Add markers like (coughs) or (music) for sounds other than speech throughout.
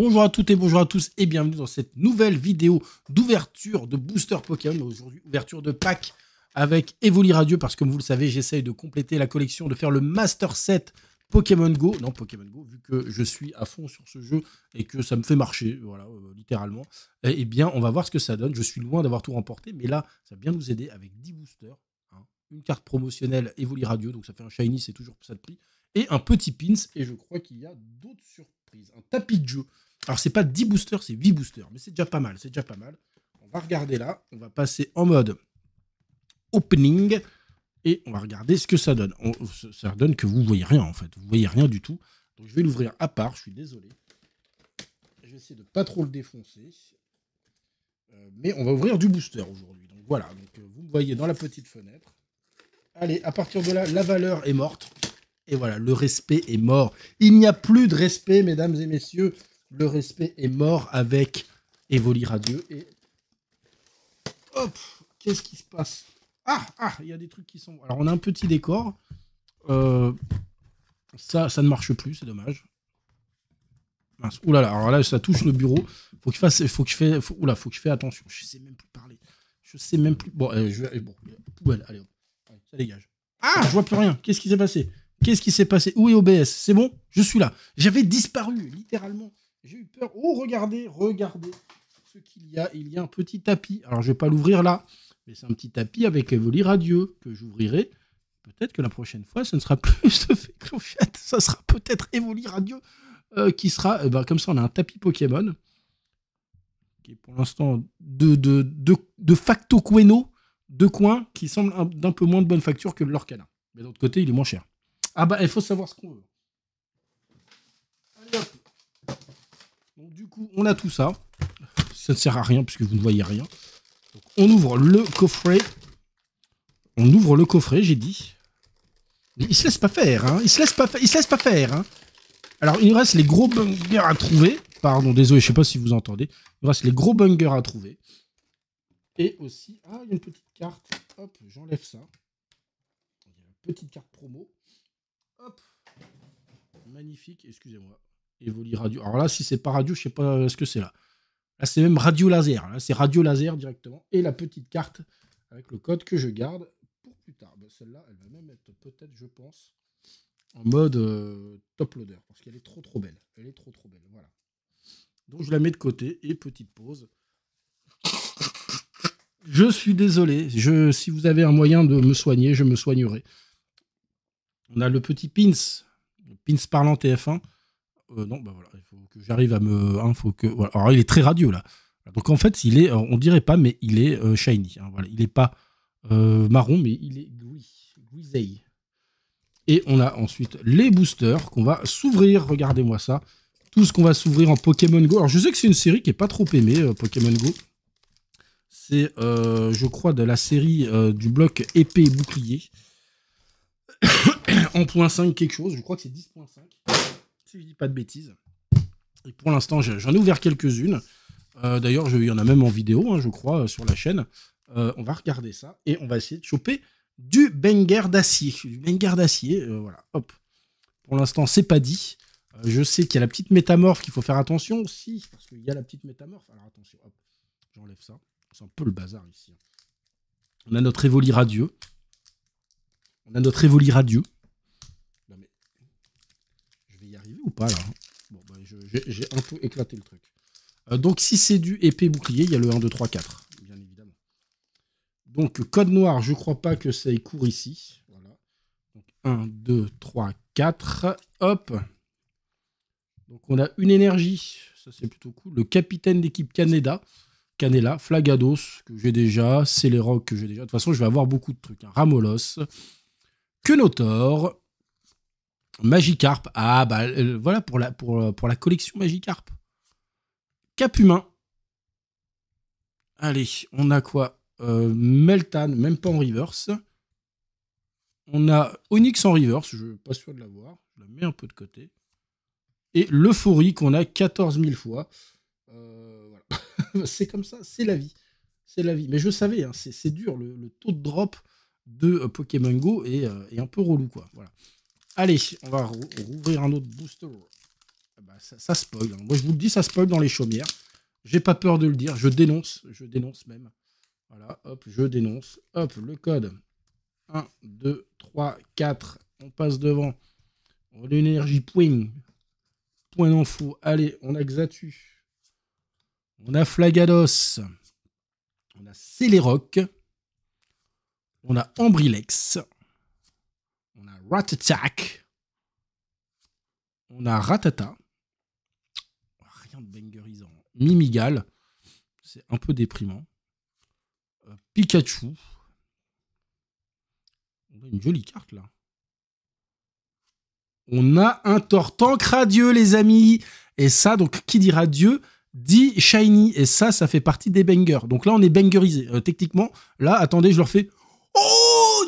Bonjour à toutes et bonjour à tous et bienvenue dans cette nouvelle vidéo d'ouverture de Booster Pokémon. Aujourd'hui, ouverture de pack avec Evoli Radio parce que comme vous le savez, j'essaye de compléter la collection, de faire le Master Set Pokémon Go. Non, Pokémon Go, vu que je suis à fond sur ce jeu et que ça me fait marcher, voilà, euh, littéralement. Eh, eh bien, on va voir ce que ça donne. Je suis loin d'avoir tout remporté, mais là, ça vient nous aider avec 10 boosters, hein. une carte promotionnelle Evoli Radio, donc ça fait un Shiny, c'est toujours ça de prix, et un petit pins, et je crois qu'il y a d'autres surprises. Un tapis de jeu. Alors, c'est pas 10 boosters, c'est 8 boosters, mais c'est déjà pas mal. C'est déjà pas mal. On va regarder là. On va passer en mode opening et on va regarder ce que ça donne. On, ça donne que vous voyez rien en fait. Vous voyez rien du tout. Donc, je vais l'ouvrir à part. Je suis désolé. Je vais essayer de pas trop le défoncer. Euh, mais on va ouvrir du booster aujourd'hui. Donc voilà, donc, euh, vous me voyez dans la petite fenêtre. Allez, à partir de là, la valeur est morte. Et voilà, le respect est mort. Il n'y a plus de respect, mesdames et messieurs le respect est mort avec Evoli Radio. Et hop, qu'est-ce qui se passe Ah, ah, il y a des trucs qui sont. Alors, on a un petit décor. Euh, ça, ça ne marche plus, c'est dommage. Mince. Ouh là alors là, ça touche le bureau. Faut que je fasse, faut que je fais, faut, oula, faut que je fais attention. Je sais même plus parler. Je sais même plus. Bon, euh, je vais, bon, poubelle, allez, hop. ça dégage. Ah, je vois plus rien. Qu'est-ce qui s'est passé Qu'est-ce qui s'est passé Où est OBS C'est bon, je suis là. J'avais disparu, littéralement. J'ai eu peur. Oh, regardez, regardez ce qu'il y a. Il y a un petit tapis. Alors, je ne vais pas l'ouvrir là, mais c'est un petit tapis avec Evoli Radio que j'ouvrirai. Peut-être que la prochaine fois, ce ne sera (laughs) plus ce fait clochette. Ça sera peut-être Evoli Radio euh, qui sera. bah, comme ça, on a un tapis Pokémon qui est pour l'instant de, de, de, de facto Queno, deux coins qui semblent d'un peu moins de bonne facture que l'Orcana. Mais d'autre côté, il est moins cher. Ah bah, il faut savoir ce qu'on veut. Allez hop. Donc, du coup, on a tout ça. Ça ne sert à rien puisque vous ne voyez rien. on ouvre le coffret. On ouvre le coffret, j'ai dit. Il il se laisse pas faire, hein. Il se laisse pas, se laisse pas faire, hein. Alors, il nous reste les gros bungers à trouver. Pardon, désolé, je ne sais pas si vous entendez. Il nous reste les gros bungers à trouver. Et aussi, ah, il y a une petite carte. Hop, j'enlève ça. une petite carte promo. Hop. Magnifique, excusez-moi. Evoli Radio. Alors là, si c'est pas radio, je sais pas euh, ce que c'est là. Là, c'est même radio laser. c'est radio laser directement. Et la petite carte avec le code que je garde pour plus tard. Bah, celle-là, elle va même être peut-être, je pense, en mode euh, top loader. Parce qu'elle est trop trop belle. Elle est trop trop belle. Voilà. Donc je la mets de côté et petite pause. Je suis désolé. si vous avez un moyen de me soigner, je me soignerai. On a le petit pins, pins parlant TF1. Euh, non, bah voilà, il faut que j'arrive à me. Hein, que, Alors, il est très radieux là. Donc en fait, il est, on dirait pas, mais il est euh, shiny. Hein, il est pas euh, marron, mais il est grisé. Et on a ensuite les boosters qu'on va s'ouvrir. Regardez-moi ça. Tout ce qu'on va s'ouvrir en Pokémon Go. Alors je sais que c'est une série qui est pas trop aimée, Pokémon Go. C'est, je crois, de la série du bloc épée bouclier. (coughs) en point .5 quelque chose, je crois que c'est 10.5 si je dis pas de bêtises. Et pour l'instant, j'en ai ouvert quelques-unes. Euh, d'ailleurs, il y en a même en vidéo, hein, je crois, sur la chaîne. Euh, on va regarder ça et on va essayer de choper du banger d'acier. Du banger d'acier, euh, voilà, hop. Pour l'instant, c'est pas dit. je sais qu'il y a la petite métamorphe qu'il faut faire attention aussi, parce qu'il y a la petite métamorphe. Alors attention, hop, j'enlève ça. C'est un peu le bazar ici. Hein. On a notre Évoli radieux. On a notre Évoli radieux y arriver ou pas là hein. Bon, bah, j'ai un peu éclaté le truc. Euh, donc, si c'est du épée bouclier, il y a le 1, 2, 3, 4, bien évidemment. Donc, code noir, je crois pas que ça y court ici. Voilà. Donc, 1, 2, 3, 4. Hop Donc, on a une énergie. Ça, c'est plutôt cool. Le capitaine d'équipe Canada. Canela, Flagados, que j'ai déjà, Celeroc, que j'ai déjà. De toute façon, je vais avoir beaucoup de trucs. Hein. Ramolos, Kenotor. Magikarp. Ah, bah euh, voilà pour la, pour, euh, pour la collection Magikarp. Cap humain. Allez, on a quoi euh, Meltan, même pas en reverse. On a Onyx en reverse, je ne suis pas sûr de l'avoir. Je la mets un peu de côté. Et l'euphorie qu'on a 14 000 fois. (laughs) c'est comme ça, c'est la vie. C'est la vie. Mais je savais, hein, c'est dur. Le, taux de drop de Pokémon Go est, est un peu relou. quoi. Voilà. Allez, on va rouvrir un autre booster. Ah bah, ça, spoil. Hein. Moi, je vous le dis, ça spoil dans les chaumières. J'ai pas peur de le dire. Je dénonce. Je dénonce même. Voilà, hop, je dénonce. Hop, le code. 1, 2, 3, 4. On passe devant. On a L'énergie, point. Point fou. Allez, on a Xatu. On a Flagados. On a Celeroc. On a Ambrilex. Ratatak. On a Ratata. Rien de bangerisant. Mimigal. C'est un peu déprimant. Euh, Pikachu. On a une jolie carte là. On a un Tortank radieux, les amis. Et ça, donc, qui dit radieux dit shiny. Et ça, ça fait partie des bangers. Donc là, on est bangerisé. Euh, techniquement, là, attendez, je leur fais. Oh,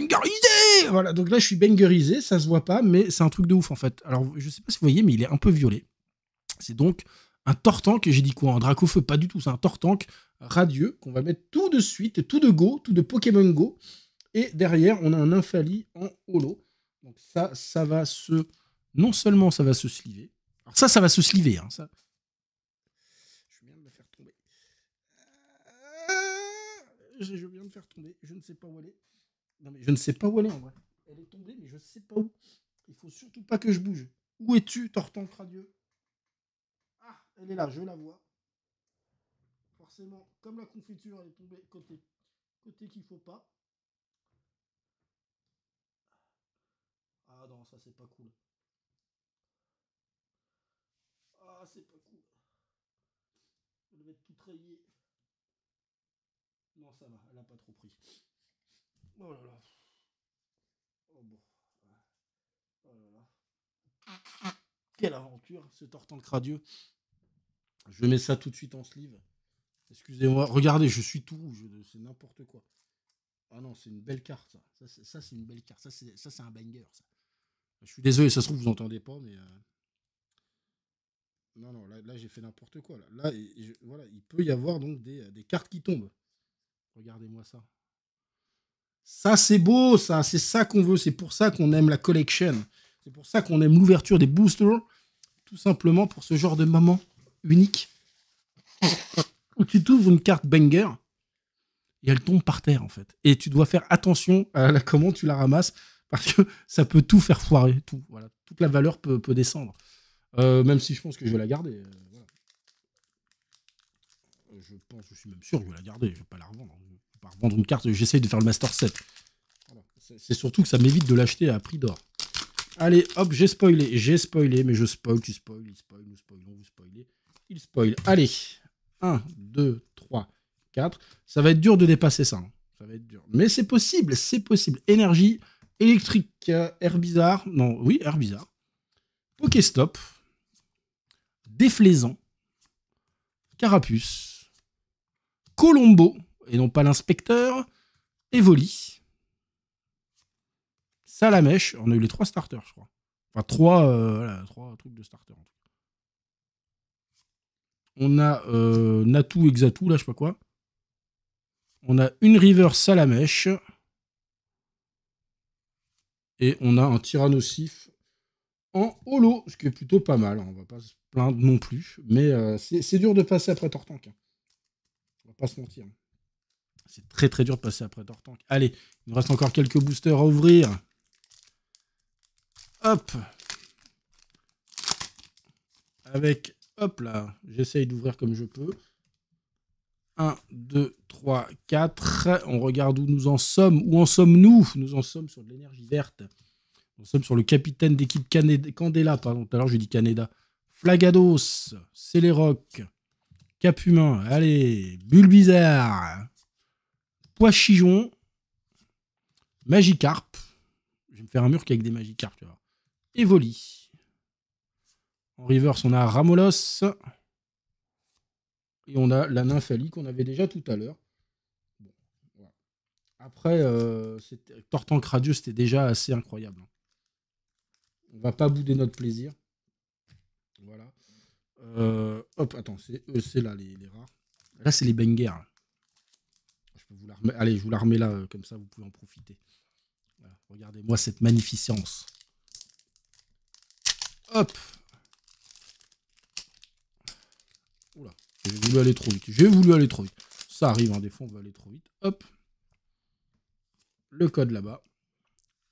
Bangerisé Voilà, donc là, je suis bangerisé, ça se voit pas, mais c'est un truc de ouf en fait. Alors, je sais pas si vous voyez, mais il est un peu violet. C'est donc un tortank, j'ai dit quoi Un dracofeu Pas du tout, c'est un tortank radieux qu'on va mettre tout de suite, tout de go, tout de Pokémon Go. Et derrière, on a un Infali en holo. Donc ça, ça va se... Non seulement ça va se sliver, alors ça, ça va se sliver, hein, ça. Je viens de me faire tomber. Euh, je viens de faire tomber, je ne sais pas où aller. Non, mais je ne sais pas où elle est en vrai. Elle est tombée, mais je ne sais pas où. Il faut surtout pas que je bouge. Où es-tu, Tortank radio. Ah, elle est là, je la vois. Forcément, comme la confiture, elle est tombée côté, côté qu'il faut pas. Ah non, ça c'est pas cool. Ah, c'est pas cool. Elle va être tout rayée. Non, ça va, elle a pas trop pris. Oh là là. Oh bon. Oh là là. Quelle aventure, ce tortant de cradieux. Je mets ça tout de suite en sleeve. Excusez-moi. Regardez, je suis tout rouge. C'est n'importe quoi. Ah non, c'est une belle carte, ça. Ça, c'est, une belle carte. Ça, c'est, un banger, ça. Je suis désolé, ça se trouve, vous entendez pas, mais. Euh, non, non, là, j'ai fait n'importe quoi. Là, voilà, il peut y avoir donc des euh, cartes qui tombent. Regardez-moi ça. Ça, c'est beau, ça, c'est ça qu'on veut, c'est pour ça qu'on aime la collection, c'est pour ça qu'on aime l'ouverture des boosters, tout simplement pour ce genre de moment unique (laughs) où tu t'ouvres une carte banger et elle tombe par terre en fait. Et tu dois faire attention à la, comment tu la ramasses parce que (laughs) ça peut tout faire foirer, tout. Voilà, toute la valeur peut, descendre. Euh, même si je pense que je vais la garder. Euh, euh, je pense, je suis même sûr que je vais la garder, je ne vais pas la revendre. Par vendre une carte, j'essaye de faire le Master 7. C'est surtout que ça m'évite de l'acheter à prix d'or. Allez, hop, j'ai spoilé, j'ai spoilé, mais je spoil, tu spoil, il spoil, nous spoilons, vous spoilez, il spoil. Allez, 1, 2, 3, 4. Ça va être dur de dépasser ça. Hein. Ça va être dur. Mais c'est possible, c'est possible. Énergie, électrique, euh, air bizarre. Non, oui, air bizarre. stop. Déflaisant. Carapuce. Colombo et non pas l'inspecteur, Evoli, Salamèche. On a eu les trois starters, je crois. Enfin, trois, euh, trois trucs de starters On a euh, Natu, Exatu, là, je sais pas quoi. On a une River Salamèche. Et on a un Tyrannosif en holo, ce qui est plutôt pas mal. Hein. On va pas se plaindre non plus. Mais euh, c'est dur de passer après Tortank. Hein. On va pas se mentir. C'est très très dur de passer après Tortank. Allez, il nous reste encore quelques boosters à ouvrir. Hop. Avec, hop là, j'essaye d'ouvrir comme je peux. 1, 2, 3, 4. On regarde où nous en sommes. Où en sommes-nous Nous en sommes sur de l'énergie verte. Nous sommes sur le capitaine d'équipe Candela, pardon, tout à l'heure je dis Canada. Flagados, rock. Cap Humain, allez, Bulle Bizarre, magic Magikarp. Je vais me faire un mur avec des Magikarp, tu vois. Evoli. En reverse, on a Ramolos. Et on a la Nymphalie qu'on avait déjà tout à l'heure. Bon, voilà. Après, que euh, Tortank Radio, c'était déjà assez incroyable. Hein. On va pas bouder notre plaisir. Voilà. Euh, hop, attends, c'est euh, là les, rares. Là, c'est les bangers. Hein vous la Allez, je vous la remets là, euh, comme ça vous pouvez en profiter. Regardez-moi cette magnificence. Hop Oula, j'ai voulu aller trop vite. J'ai voulu aller trop vite. Ça arrive, en hein, des fois on va aller trop vite. Hop Le code là-bas.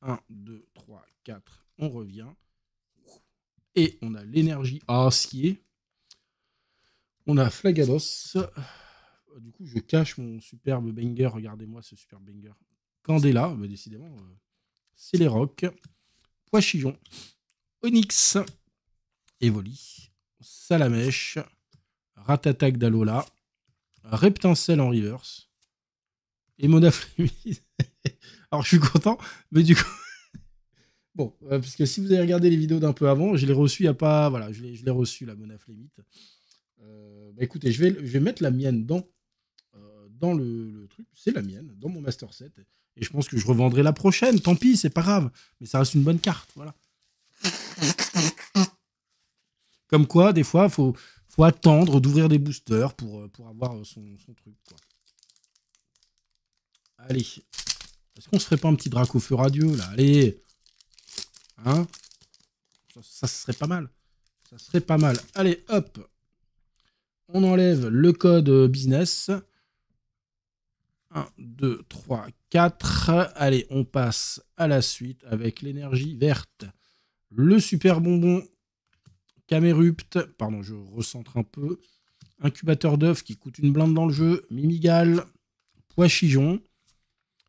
1, 2, 3, 4. On revient. Et on a l'énergie à ah, acier. On a Flagados. Euh, du coup, je cache mon superbe banger. Regardez-moi ce superbe banger. Candela, mais bah, décidément, euh, c'est les rocs. Poichillon, Onyx, Evoli, Salamèche, Ratatak d'Alola, Reptincelle en reverse et Mona (laughs) Alors, je suis content, mais du coup. (laughs) Bon, euh, parce que si vous avez regardé les vidéos d'un peu avant, je l'ai reçu il n'y a pas. Voilà, je l'ai reçu, la Mona Flemite. Bah, écoutez, je vais, je vais mettre la mienne dans dans le, truc, c'est la mienne, dans mon Master set, Et je pense que je revendrai la prochaine, tant pis, c'est pas grave. Mais ça reste une bonne carte, voilà. Comme quoi, des fois, faut, faut attendre d'ouvrir des boosters pour, euh, pour avoir euh, son, truc. Allez. Est-ce qu'on se ferait pas un petit drac au feu radio, là Allez Hein ça, serait pas mal. Ça serait pas mal. Allez, hop On enlève le code euh, business. 1, 2, 3, 4. Allez, on passe à la suite avec l'énergie verte. Le super bonbon Camérupt. Pardon, je recentre un peu. Incubateur d'œufs qui coûte une blinde dans le jeu. Mimigal. Pois Chijon.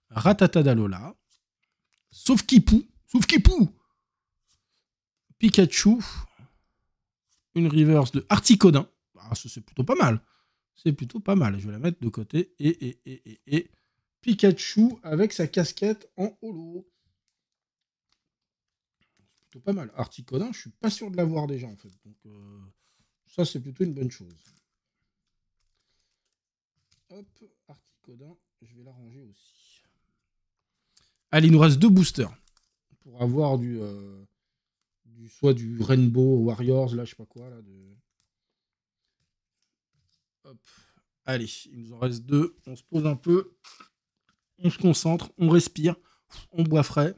Ratata d'Alola. Sauf Kipou. Sauf Kipou Pikachu. Une reverse de Articodin. Ah, c'est plutôt pas mal. C'est plutôt pas mal. Je vais la mettre de côté. Et, et, et, et, et. Pikachu avec sa casquette en holo. C'est plutôt pas mal. Articodin, je suis pas sûr de l'avoir déjà en fait. Donc euh, ça, c'est plutôt une bonne chose. Hop, Articodin, je vais la ranger aussi. Allez, il nous reste deux boosters pour avoir du, euh, du soit du Rainbow Warriors, là, je sais pas quoi, là, de, Allez, il nous en reste deux. On se pose un peu. On se concentre, on respire, on boit frais.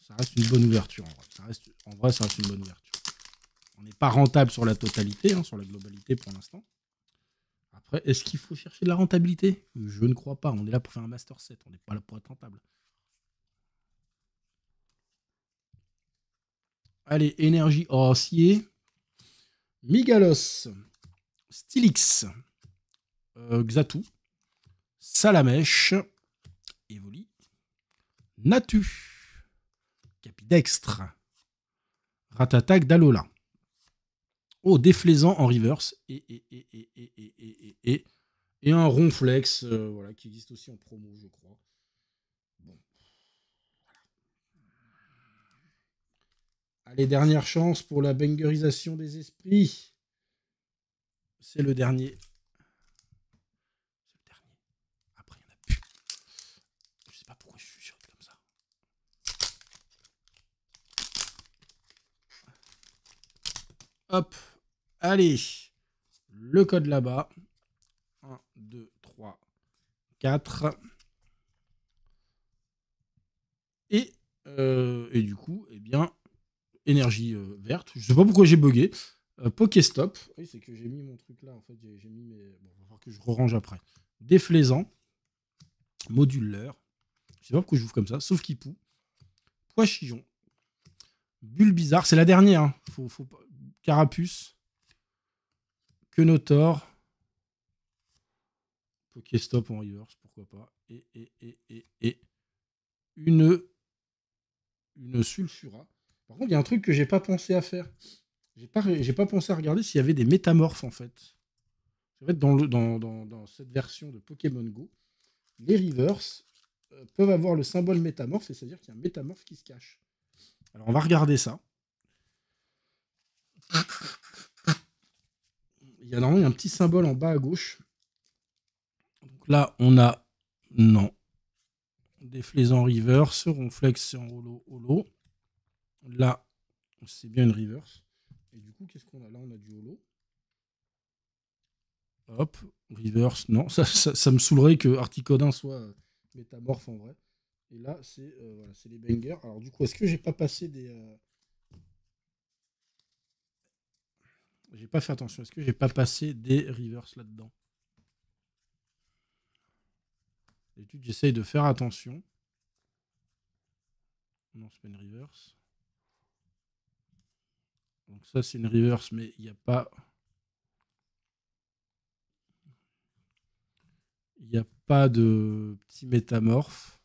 Ça reste une bonne ouverture en vrai. Ça reste, une bonne ouverture. On n'est pas rentable sur la totalité, hein, sur la globalité pour l'instant. Après, est-ce qu'il faut chercher de la rentabilité Je ne crois pas. On est là pour faire un Master set. On n'est pas là pour être rentable. Allez, énergie. Oh, Migalos, Stylix, euh, Xatu, Salamèche, Evoli, Natu, Capidextre, Ratatak Dalola. Oh, déflaisant en reverse et, et, un ronflex euh, voilà, qui existe aussi en promo, je crois. dernières dernière chance pour la bangerisation des esprits. C'est le dernier. Après, il n'y en a plus. Je sais pas pourquoi je chuchote comme ça. Hop. Allez. Le code là-bas. 1, 2, 3, 4. Et, euh, et du coup, et eh bien, énergie euh, verte. Je sais pas pourquoi j'ai bugué. Euh, Pokéstop. Oui, c'est que j'ai mis mon truc là. En fait, j'ai mis mes. Bon, on va voir que je range après. Déflaisant. Moduleur. Je sais pas pourquoi je j'ouvre comme ça, sauf qu'il Pois Chillon. Bulle bizarre. C'est la dernière. Hein. Faut, faut... Carapuce. Quenotor. Pokéstop en reverse, pourquoi pas. Et, et, et, et, et. Une. Une sulfura. Par contre, il y a un truc que j'ai pas pensé à faire. J'ai pas, j'ai pas pensé à regarder s'il y avait des métamorphes en fait. En fait, dans, le, dans, cette version de Pokémon Go, les rivers euh, peuvent avoir le symbole métamorphe, c'est-à-dire qu'il y a un métamorphe qui se cache. Alors, on va regarder ça. Il y a normalement un petit symbole en bas à gauche. Donc là, on a non. Des en rivers Ronflex en holo holo. Là, c'est bien une reverse. Et du coup, qu'est-ce qu'on a là On a du holo. Hop, reverse. Non, ça, ça, me saoulerait que Articodin soit métamorphe en vrai. Et là, euh, c'est les bangers. Alors du coup, est-ce que j'ai pas passé des... Euh, j'ai pas fait attention. Est-ce que j'ai pas passé des reverse là-dedans j'essaye de faire attention. Non, c'est pas une reverse. Donc ça, c'est une reverse, mais il n'y a pas... Il n'y a pas de petit métamorphe.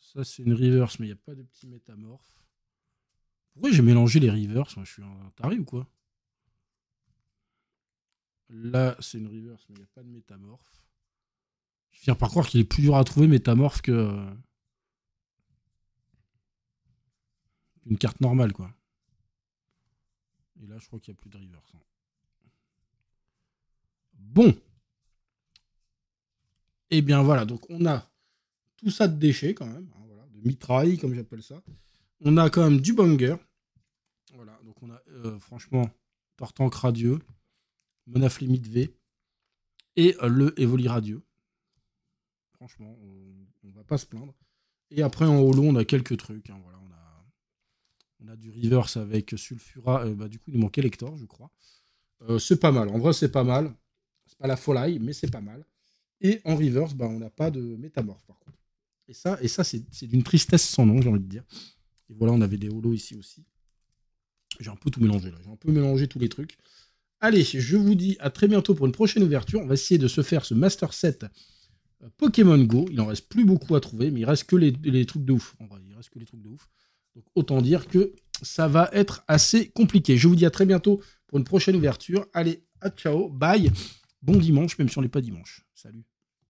Ça, c'est une reverse, mais il n'y a pas de petit métamorphe. Pourquoi j'ai mélangé les reverse Moi, je suis un taré ou quoi Là, c'est une reverse, mais il n'y a pas de métamorphe. Je viens par croire qu'il est plus dur à trouver métamorphe que. Euh, une carte normale, quoi. Et là, je crois qu'il n'y a plus de Rivers. Bon. Et eh bien voilà, donc on a tout ça de déchets quand même, hein, de mitraille comme j'appelle ça. On a quand même du banger. Voilà, donc on a euh, franchement, franchement Tortank Radieux, limite V et euh, le Evoli Radio. Franchement, on, ne va pas se plaindre. Et après en holo, on a quelques trucs. Hein, voilà, on a du reverse avec Sulfura. Euh, bah, du coup, il nous manquait Lector, je crois. Euh, c'est pas mal. En vrai, c'est pas mal. C'est pas la folie, mais c'est pas mal. Et en reverse, bah, on n'a pas de métamorphe, par contre. Et ça, et ça c'est d'une tristesse sans nom, j'ai envie de dire. Et voilà, on avait des holos ici aussi. J'ai un peu tout mélangé, là. J'ai un peu mélangé tous les trucs. Allez, je vous dis à très bientôt pour une prochaine ouverture. On va essayer de se faire ce Master Set euh, Pokémon Go. Il n'en reste plus beaucoup à trouver, mais il reste que les, les trucs de ouf. En vrai, il reste que les trucs de ouf autant dire que ça va être assez compliqué. Je vous dis à très bientôt pour une prochaine ouverture. Allez, à ciao, bye. Bon dimanche, même si on n'est pas dimanche. Salut.